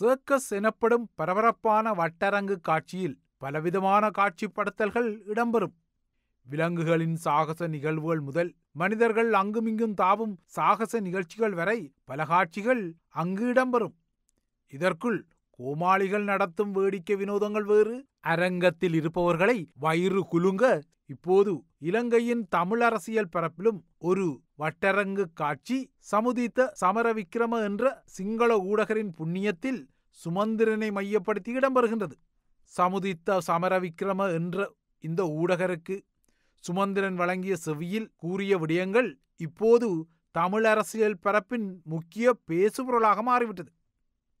circus எனப்படும் பரபரப்பான வட்டரங்கு காட்சியில் பலவிதமான காட்சிப்படுத்தல்கள் இடம்பெறும் விலங்குகளின் சாகச நிகழ்வுகள் முதல் மனிதர்கள் அங்குமிங்கும் தாவும் சாகச நிகழ்ச்சிகள் வரை பல காட்சிகள் அங்கு இடம்பெறும் இதற்குள் கோமாளிகள் நடத்தும் வேடிக்கை வினோதங்கள் வேறு அரங்கத்தில் இருப்பவர்களை வயிறு குலுங்க இப்போது இலங்கையின் தமிழ் அரசியல் பரப்பிலும் ஒரு வட்டரங்கு காட்சி சமுதித்த சமரவிக்கிரம என்ற சிங்கள ஊடகரின் புண்ணியத்தில் சுமந்திரனை மையப்படுத்தி இடம்பெறுகின்றது சமுதித்த சமர விக்ரம என்ற இந்த ஊடகருக்கு சுமந்திரன் வழங்கிய செவியில் கூறிய விடயங்கள் இப்போது தமிழ் அரசியல் பரப்பின் முக்கிய பேசுபொருளாக மாறிவிட்டது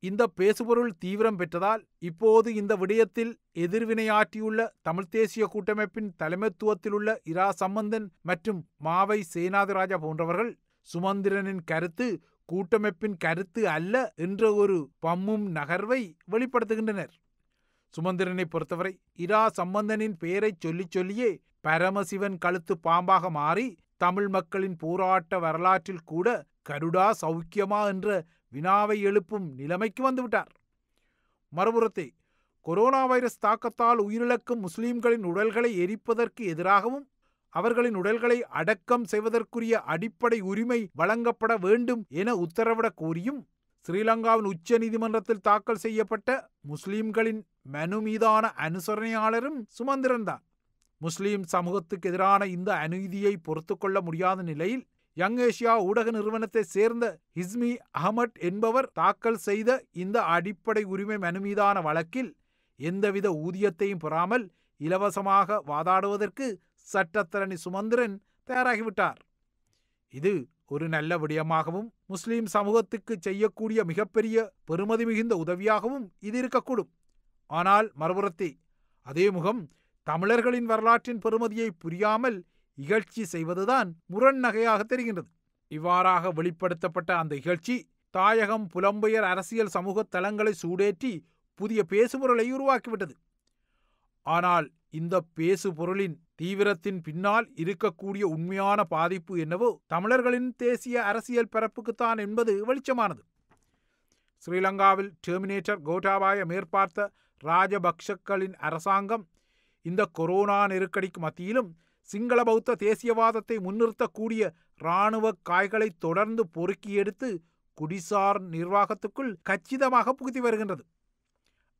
இந்த பேசுபொருள் தீவிரம் பெற்றதால் இப்போது இந்த விடயத்தில் எதிர்வினையாற்றியுள்ள தமிழ்த் தேசிய கூட்டமைப்பின் தலைமைத்துவத்திலுள்ள இரா சம்பந்தன் மற்றும் மாவை சேனாதிராஜா போன்றவர்கள் சுமந்திரனின் கருத்து கூட்டமைப்பின் கருத்து அல்ல என்ற ஒரு பம்மும் நகர்வை வெளிப்படுத்துகின்றனர் சுமந்திரனை பொறுத்தவரை இரா சம்பந்தனின் பெயரை சொல்லிச் சொல்லியே பரமசிவன் கழுத்து பாம்பாக மாறி தமிழ் மக்களின் போராட்ட வரலாற்றில் கூட கருடா சௌக்கியமா என்ற வினாவை எழுப்பும் நிலைமைக்கு வந்துவிட்டார் மறுபுறத்தை கொரோனா வைரஸ் தாக்கத்தால் உயிரிழக்கும் முஸ்லிம்களின் உடல்களை எரிப்பதற்கு எதிராகவும் அவர்களின் உடல்களை அடக்கம் செய்வதற்குரிய அடிப்படை உரிமை வழங்கப்பட வேண்டும் என உத்தரவிடக் கோரியும் ஸ்ரீலங்காவின் உச்ச நீதிமன்றத்தில் தாக்கல் செய்யப்பட்ட முஸ்லிம்களின் மனு மீதான அனுசரணையாளரும் சுமந்திரன் முஸ்லீம் முஸ்லிம் சமூகத்துக்கு எதிரான இந்த அநீதியை பொறுத்து கொள்ள முடியாத நிலையில் யங் ஏஷியா ஊடக நிறுவனத்தை சேர்ந்த ஹிஸ்மி அகமட் என்பவர் தாக்கல் செய்த இந்த அடிப்படை உரிமை மனு மீதான வழக்கில் எந்தவித ஊதியத்தையும் பெறாமல் இலவசமாக வாதாடுவதற்கு சட்டத்தரணி சுமந்திரன் தயாராகிவிட்டார் இது ஒரு நல்ல விடயமாகவும் முஸ்லீம் சமூகத்துக்கு செய்யக்கூடிய மிகப்பெரிய பெருமதி மிகுந்த உதவியாகவும் இது இருக்கக்கூடும் ஆனால் மறுபுறத்தே அதே முகம் தமிழர்களின் வரலாற்றின் பெருமதியை புரியாமல் இகழ்ச்சி செய்வதுதான் முரண் நகையாக தெரிகின்றது இவ்வாறாக வெளிப்படுத்தப்பட்ட அந்த இகழ்ச்சி தாயகம் புலம்பெயர் அரசியல் சமூக தளங்களை சூடேற்றி புதிய பேசுபொருளை உருவாக்கிவிட்டது ஆனால் இந்த பேசுபொருளின் தீவிரத்தின் பின்னால் இருக்கக்கூடிய உண்மையான பாதிப்பு என்னவோ தமிழர்களின் தேசிய அரசியல் பரப்புக்குத்தான் என்பது வெளிச்சமானது ஸ்ரீலங்காவில் டெர்மினேட்டர் கோட்டாபாய மேற்பார்த்த ராஜபக்ஷக்களின் அரசாங்கம் இந்த கொரோனா நெருக்கடிக்கு மத்தியிலும் சிங்கள பௌத்த தேசியவாதத்தை முன்னிறுத்தக்கூடிய இராணுவ காய்களை தொடர்ந்து பொறுக்கி எடுத்து குடிசார் நிர்வாகத்துக்குள் கச்சிதமாக புகுத்தி வருகின்றது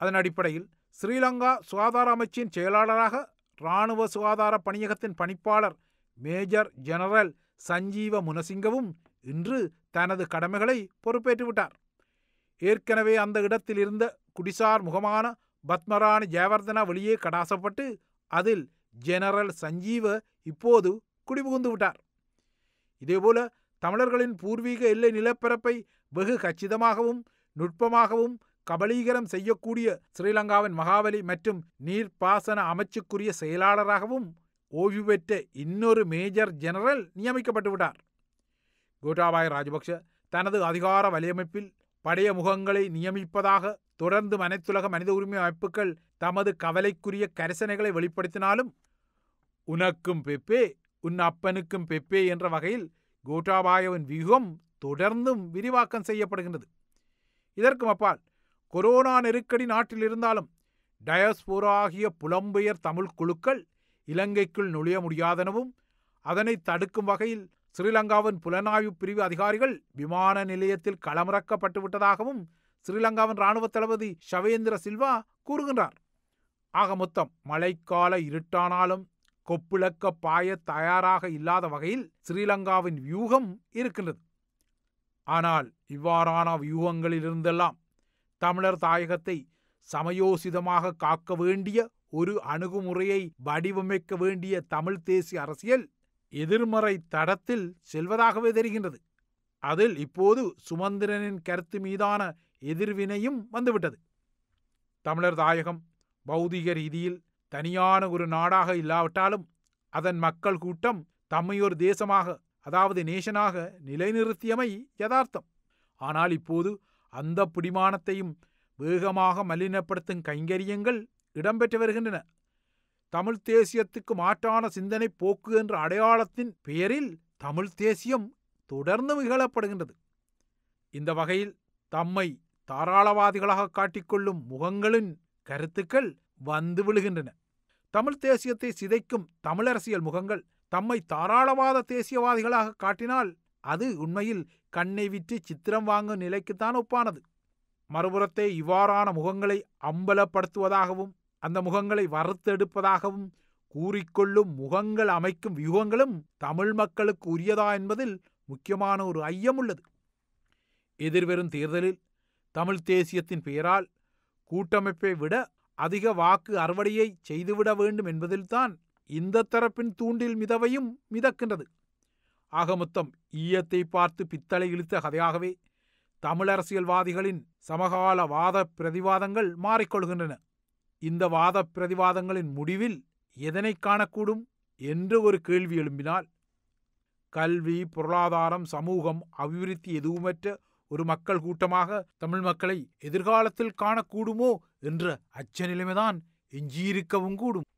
அதன் அடிப்படையில் ஸ்ரீலங்கா சுகாதார அமைச்சின் செயலாளராக இராணுவ சுகாதார பணியகத்தின் பணிப்பாளர் மேஜர் ஜெனரல் சஞ்சீவ முனசிங்கவும் இன்று தனது கடமைகளை பொறுப்பேற்றுவிட்டார் ஏற்கனவே அந்த இடத்தில் இருந்த குடிசார் முகமான பத்மராணி ஜெயவர்தனா வெளியே கடாசப்பட்டு அதில் ஜெனரல் சஞ்சீவ இப்போது குடிபுகுந்து விட்டார் இதேபோல தமிழர்களின் பூர்வீக எல்லை நிலப்பரப்பை வெகு கச்சிதமாகவும் நுட்பமாகவும் கபலீகரம் செய்யக்கூடிய ஸ்ரீலங்காவின் மகாவலி மற்றும் நீர்ப்பாசன அமைச்சுக்குரிய செயலாளராகவும் ஓய்வு பெற்ற இன்னொரு மேஜர் ஜெனரல் நியமிக்கப்பட்டு விட்டார் கோட்டாபாய ராஜபக்ஷ தனது அதிகார வலையமைப்பில் படைய முகங்களை நியமிப்பதாக தொடர்ந்து அனைத்துலக மனித உரிமை அமைப்புகள் தமது கவலைக்குரிய கரிசனைகளை வெளிப்படுத்தினாலும் உனக்கும் பெப்பே உன் அப்பனுக்கும் பெப்பே என்ற வகையில் கோட்டாபாயவின் வியூகம் தொடர்ந்தும் விரிவாக்கம் செய்யப்படுகின்றது இதற்கும் அப்பால் கொரோனா நெருக்கடி நாட்டில் இருந்தாலும் டயஸ்போரா ஆகிய புலம்பெயர் தமிழ் குழுக்கள் இலங்கைக்குள் நுழைய முடியாதெனவும் அதனை தடுக்கும் வகையில் ஸ்ரீலங்காவின் புலனாய்வு பிரிவு அதிகாரிகள் விமான நிலையத்தில் களமிறக்கப்பட்டு விட்டதாகவும் ஸ்ரீலங்காவின் இராணுவ தளபதி ஷவேந்திர சில்வா கூறுகின்றார் ஆக மொத்தம் மழைக்கால இருட்டானாலும் கொப்புளக்க பாய தயாராக இல்லாத வகையில் ஸ்ரீலங்காவின் வியூகம் இருக்கின்றது ஆனால் இவ்வாறான வியூகங்களிலிருந்தெல்லாம் தமிழர் தாயகத்தை சமயோசிதமாக காக்க வேண்டிய ஒரு அணுகுமுறையை வடிவமைக்க வேண்டிய தமிழ் தேசிய அரசியல் எதிர்மறை தடத்தில் செல்வதாகவே தெரிகின்றது அதில் இப்போது சுமந்திரனின் கருத்து மீதான எதிர்வினையும் வந்துவிட்டது தமிழர் தாயகம் பௌதிக ரீதியில் தனியான ஒரு நாடாக இல்லாவிட்டாலும் அதன் மக்கள் கூட்டம் தம்மையொரு தேசமாக அதாவது நேஷனாக நிலைநிறுத்தியமை யதார்த்தம் ஆனால் இப்போது அந்த பிடிமானத்தையும் வேகமாக மலினப்படுத்தும் கைங்கரியங்கள் இடம்பெற்று வருகின்றன தமிழ்த் தேசியத்துக்கு மாற்றான சிந்தனை போக்கு என்ற அடையாளத்தின் பெயரில் தமிழ்த் தேசியம் தொடர்ந்து மிகழப்படுகின்றது இந்த வகையில் தம்மை தாராளவாதிகளாக காட்டிக்கொள்ளும் முகங்களின் கருத்துக்கள் வந்து விழுகின்றன தமிழ் தேசியத்தை சிதைக்கும் தமிழரசியல் முகங்கள் தம்மை தாராளவாத தேசியவாதிகளாக காட்டினால் அது உண்மையில் கண்ணை விற்று சித்திரம் வாங்கும் நிலைக்குத்தான் ஒப்பானது மறுபுறத்தை இவ்வாறான முகங்களை அம்பலப்படுத்துவதாகவும் அந்த முகங்களை வறுத்தெடுப்பதாகவும் கூறிக்கொள்ளும் முகங்கள் அமைக்கும் வியூகங்களும் தமிழ் மக்களுக்கு உரியதா என்பதில் முக்கியமான ஒரு ஐயம் உள்ளது எதிர்வரும் தேர்தலில் தமிழ் தேசியத்தின் பெயரால் கூட்டமைப்பை விட அதிக வாக்கு அறுவடையை செய்துவிட வேண்டும் என்பதில்தான் இந்த தரப்பின் தூண்டில் மிதவையும் மிதக்கின்றது ஆக மொத்தம் ஈயத்தை பார்த்து பித்தளை இழுத்த கதையாகவே தமிழரசியல்வாதிகளின் சமகால வாத பிரதிவாதங்கள் மாறிக்கொள்கின்றன இந்த வாத பிரதிவாதங்களின் முடிவில் எதனை காணக்கூடும் என்று ஒரு கேள்வி எழும்பினால் கல்வி பொருளாதாரம் சமூகம் அபிவிருத்தி எதுவுமற்ற ஒரு மக்கள் கூட்டமாக தமிழ் மக்களை எதிர்காலத்தில் காணக்கூடுமோ என்ற அச்ச நிலைமைதான் எஞ்சியிருக்கவும் கூடும்